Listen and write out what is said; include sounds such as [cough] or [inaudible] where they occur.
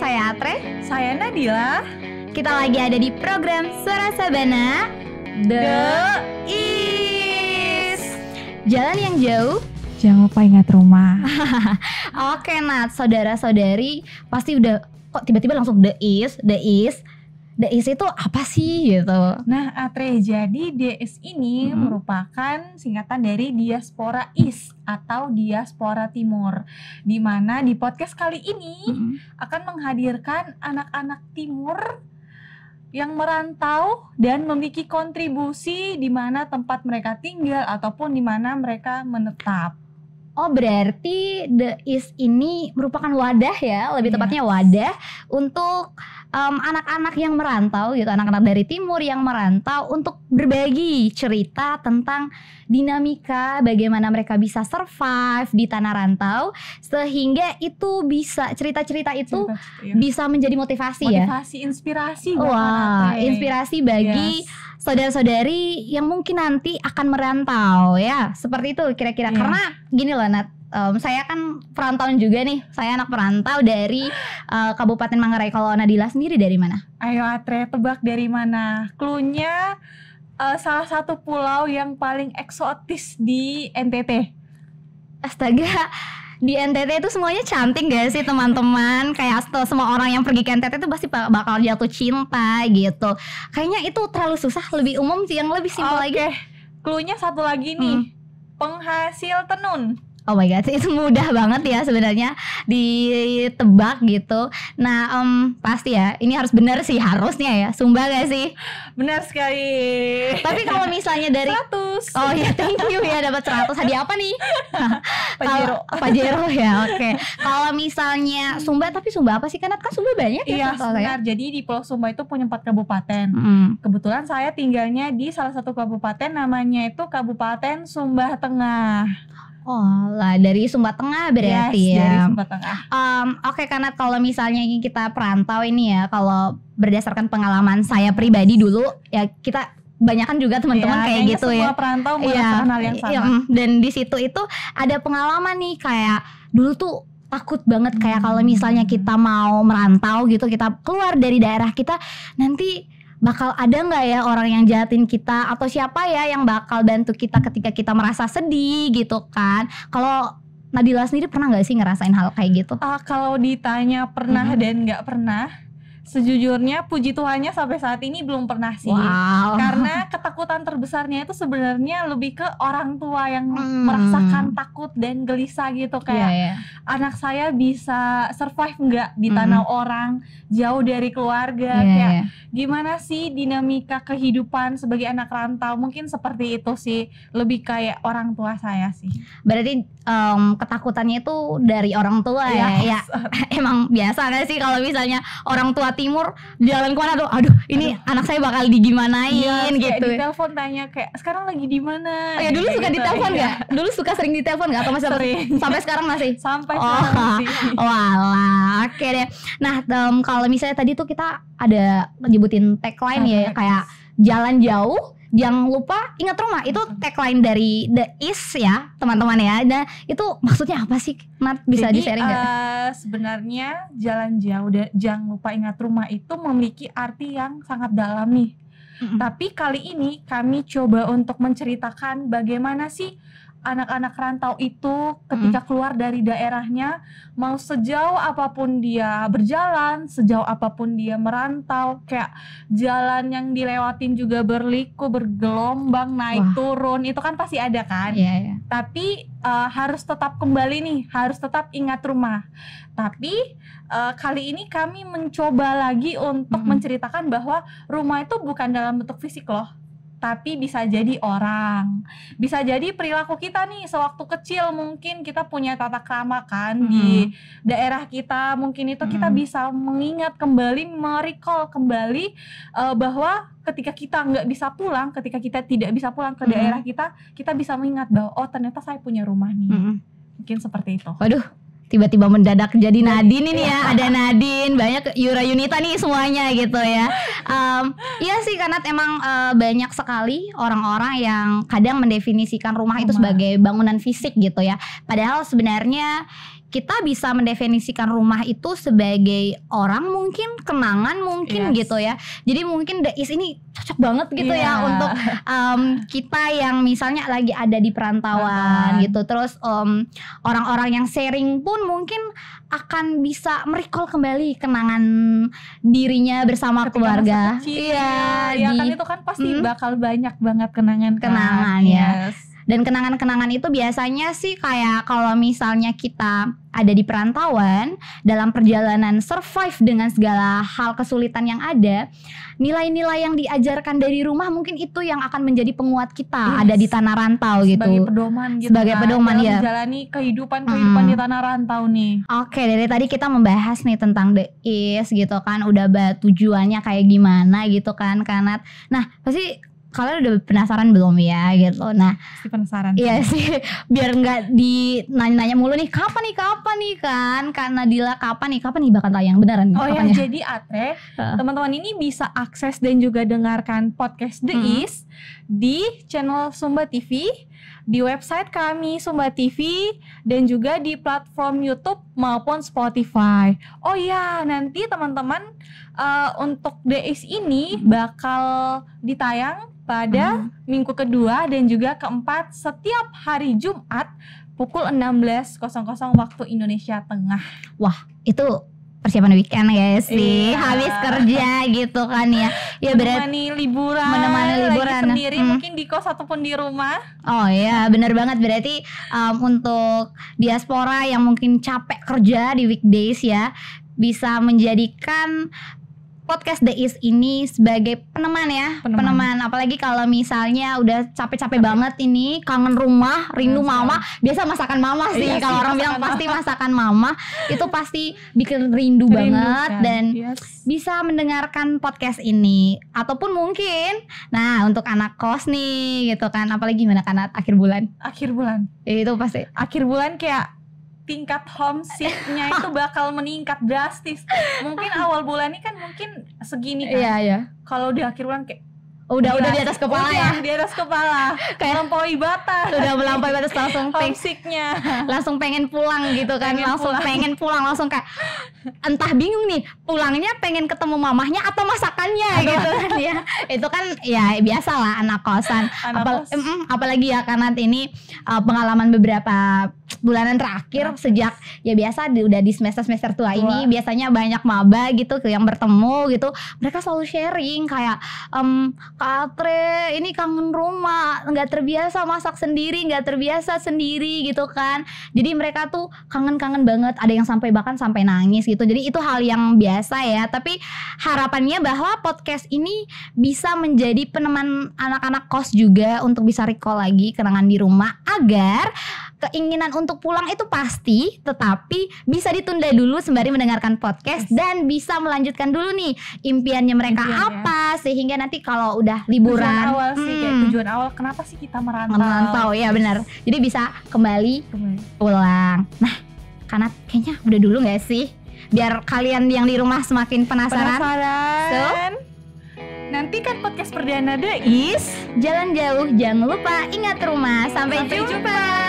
saya Atre, saya Nadila. Kita lagi ada di program Suara Sabana The East. Jalan yang jauh, jangan lupa ingat rumah. [laughs] Oke, Nat, saudara-saudari pasti udah kok tiba-tiba langsung The East, The East DS itu apa sih gitu. Nah, Atre, eh, jadi DS ini hmm. merupakan singkatan dari Diaspora East atau Diaspora Timur. Di mana di podcast kali ini hmm. akan menghadirkan anak-anak timur yang merantau dan memiliki kontribusi di mana tempat mereka tinggal ataupun di mana mereka menetap. Oh berarti The East ini merupakan wadah ya, lebih yes. tepatnya wadah untuk anak-anak um, yang merantau gitu, anak-anak dari timur yang merantau untuk berbagi cerita tentang dinamika bagaimana mereka bisa survive di tanah rantau sehingga itu bisa cerita-cerita itu cerita, ya. bisa menjadi motivasi, motivasi ya. Motivasi, inspirasi Wah, wow, inspirasi bagi yes saudara-saudari yang mungkin nanti akan merantau ya seperti itu kira-kira yeah. karena gini loh Nat um, saya kan perantauan juga nih. Saya anak perantau dari uh, Kabupaten Manggarai. Kalau Nadila sendiri dari mana? Ayo Atre, tebak dari mana? Klunya uh, eh, salah satu pulau yang paling eksotis di NTT. Astaga, di NTT itu semuanya cantik gak sih teman-teman kayak semua orang yang pergi ke NTT itu pasti bakal jatuh cinta gitu kayaknya itu terlalu susah lebih umum sih yang lebih simpel okay. lagi Klunya satu lagi nih hmm. penghasil tenun Oh my god, [laughs] itu mudah banget ya sebenarnya ditebak gitu. Nah, um, pasti ya, ini harus benar sih harusnya ya. Sumba gak sih? Benar sekali. Tapi kalau misalnya dari 100. Oh iya, thank you ya dapat 100 hadiah apa nih? [laughs] Pajero. [laughs] Pajero ya, oke. Okay. Kalau misalnya Sumba tapi Sumba apa sih? Karena kan Sumba banyak ya. Iya, benar. Ya? Jadi di Pulau Sumba itu punya empat kabupaten. Mm. Kebetulan saya tinggalnya di salah satu kabupaten namanya itu Kabupaten Sumba Tengah. Oh lah dari Sumba Tengah berarti yes, ya. Dari Sumba Tengah. Um, Oke okay, karena kalau misalnya kita perantau ini ya, kalau berdasarkan pengalaman saya pribadi dulu ya kita banyak kan juga teman-teman iya, gitu ya, kayak gitu ya. Semua perantau iya, merasakan ya, yang iya, sama. Ya, dan di situ itu ada pengalaman nih kayak dulu tuh takut banget kayak kalau misalnya kita mau merantau gitu kita keluar dari daerah kita nanti bakal ada nggak ya orang yang jahatin kita atau siapa ya yang bakal bantu kita ketika kita merasa sedih gitu kan kalau Nadila sendiri pernah nggak sih ngerasain hal kayak gitu? Uh, kalau ditanya pernah hmm. dan nggak pernah, sejujurnya puji Tuhannya sampai saat ini belum pernah sih. Wow. Karena ketakutan terbesarnya itu sebenarnya lebih ke orang tua yang hmm. merasakan takut dan gelisah gitu iya, kayak yeah, yeah. anak saya bisa survive nggak di hmm. tanah orang, jauh dari keluarga yeah, iya. kayak yeah. gimana sih dinamika kehidupan sebagai anak rantau? Mungkin seperti itu sih, lebih kayak orang tua saya sih. Berarti um, ketakutannya itu dari orang tua yeah, ya. Iya. ya. [laughs] Emang biasa gak sih kalau misalnya orang tua Timur di jalan kemana tuh aduh ini aduh. anak saya bakal digimanain iya, gitu di telepon tanya kayak sekarang lagi di mana oh, ya dulu gitu suka gitu, ditelepon nggak iya. dulu suka sering ditelepon nggak atau masih sering. [laughs] sampai sekarang masih sampai oh, sekarang masih [laughs] walah oke deh nah um, kalau misalnya tadi tuh kita ada nyebutin tagline ya kayak jalan jauh jangan lupa ingat rumah itu tagline dari The East ya teman-teman ya nah itu maksudnya apa sih Nat bisa Jadi, di sharing nggak? Uh, sebenarnya jalan jauh jangan lupa ingat rumah itu memiliki arti yang sangat dalam nih mm -hmm. tapi kali ini kami coba untuk menceritakan bagaimana sih anak-anak rantau itu ketika hmm. keluar dari daerahnya mau sejauh apapun dia berjalan, sejauh apapun dia merantau, kayak jalan yang dilewatin juga berliku, bergelombang, naik Wah. turun, itu kan pasti ada kan. Iya, iya. Tapi uh, harus tetap kembali nih, harus tetap ingat rumah. Tapi uh, kali ini kami mencoba lagi untuk hmm. menceritakan bahwa rumah itu bukan dalam bentuk fisik loh tapi bisa jadi orang. Bisa jadi perilaku kita nih sewaktu kecil mungkin kita punya tata krama kan hmm. di daerah kita, mungkin itu hmm. kita bisa mengingat kembali, merecall kembali uh, bahwa ketika kita nggak bisa pulang, ketika kita tidak bisa pulang ke hmm. daerah kita, kita bisa mengingat bahwa oh ternyata saya punya rumah nih. Hmm. Mungkin seperti itu. Waduh, tiba-tiba mendadak jadi Nadine ini ya ada Nadine banyak Yura Yunita nih semuanya gitu ya um, iya sih karena emang uh, banyak sekali orang-orang yang kadang mendefinisikan rumah, rumah itu sebagai bangunan fisik gitu ya padahal sebenarnya kita bisa mendefinisikan rumah itu sebagai orang mungkin kenangan mungkin yes. gitu ya jadi mungkin the is ini cocok banget gitu yeah. ya iya. untuk um, kita yang misalnya lagi ada di perantauan uh -huh. gitu terus orang um, orang-orang yang sharing pun mungkin akan bisa merecall kembali kenangan dirinya bersama Ketika keluarga iya ya, ya kan di, kan itu kan pasti mm, bakal banyak banget kenangan kenangan kan? ya yes dan kenangan-kenangan itu biasanya sih kayak kalau misalnya kita ada di perantauan dalam perjalanan survive dengan segala hal kesulitan yang ada, nilai-nilai yang diajarkan dari rumah mungkin itu yang akan menjadi penguat kita yes. ada di tanah rantau Sebagai gitu. Sebagai pedoman gitu. Sebagai kan, pedoman ya. Menjalani kehidupan-kehidupan hmm. di tanah rantau nih. Oke, dari tadi kita membahas nih tentang the is gitu kan, udah bah, tujuannya kayak gimana gitu kan, Kanat. Nah, pasti kalian udah penasaran belum ya gitu nah pasti penasaran iya sih [laughs] biar nggak ditanya-nanya mulu nih kapan nih kapan nih kan karena Dila kapan nih kapan nih bakal tayang beneran nih, oh ya, ya? jadi Atre uh. teman-teman ini bisa akses dan juga dengarkan podcast The hmm. Is di channel Sumba TV di website kami Sumba TV dan juga di platform YouTube maupun Spotify. Oh iya, nanti teman-teman uh, untuk DX ini bakal ditayang pada hmm. minggu kedua dan juga keempat setiap hari Jumat pukul 16.00 waktu Indonesia Tengah. Wah, itu persiapan weekend guys ya sih iya. habis kerja gitu kan ya ya menemani berarti, liburan menemani liburan sendiri hmm. mungkin di kos ataupun di rumah oh ya benar banget berarti um, untuk diaspora yang mungkin capek kerja di weekdays ya bisa menjadikan podcast The East ini sebagai peneman ya, peneman. peneman. Apalagi kalau misalnya udah capek-capek banget ini, kangen rumah, rindu hmm. mama, biasa masakan mama sih. Iya kalau orang bilang mama. pasti masakan mama, itu pasti bikin rindu, banget kan, dan yes. bisa mendengarkan podcast ini ataupun mungkin nah untuk anak kos nih gitu kan, apalagi gimana kan akhir bulan. Akhir bulan. Itu pasti. Akhir bulan kayak tingkat homesicknya itu bakal meningkat drastis. Mungkin awal bulan ini kan mungkin segini kan. Iya, iya. Kalau di akhir bulan kayak oh, udah udah di iya, atas kepala udah, ya di atas kepala kayak melampaui batas udah melampaui batas langsung fisiknya. [laughs] langsung pengen pulang gitu kan pengen langsung pulang. pengen pulang langsung kayak entah bingung nih pulangnya pengen ketemu mamahnya atau masakannya atau gitu kan ya itu kan ya biasa lah anak kosan anak Apal kos. Mm, apalagi ya karena ini uh, pengalaman beberapa bulanan terakhir nah. sejak ya biasa di, udah di semester semester tua ini biasanya banyak maba gitu yang bertemu gitu mereka selalu sharing kayak um, Katre ini kangen rumah nggak terbiasa masak sendiri nggak terbiasa sendiri gitu kan jadi mereka tuh kangen-kangen banget ada yang sampai bahkan sampai nangis gitu jadi itu hal yang biasa ya tapi harapannya bahwa podcast ini bisa menjadi peneman anak-anak kos juga untuk bisa recall lagi kenangan di rumah agar keinginan untuk pulang itu pasti, tetapi bisa ditunda dulu sembari mendengarkan podcast yes. dan bisa melanjutkan dulu nih impiannya mereka impiannya. apa sehingga nanti kalau udah liburan tujuan awal hmm, sih kayak hmm. tujuan awal kenapa sih kita merantau? Merantau ya benar. Jadi bisa kembali, kembali pulang. Nah, karena kayaknya udah dulu nggak sih? Biar kalian yang di rumah semakin penasaran. Penasaran. So, Nantikan podcast perdana The Is Jalan jauh jangan lupa ingat rumah Sampai, Sampai jumpa, jumpa.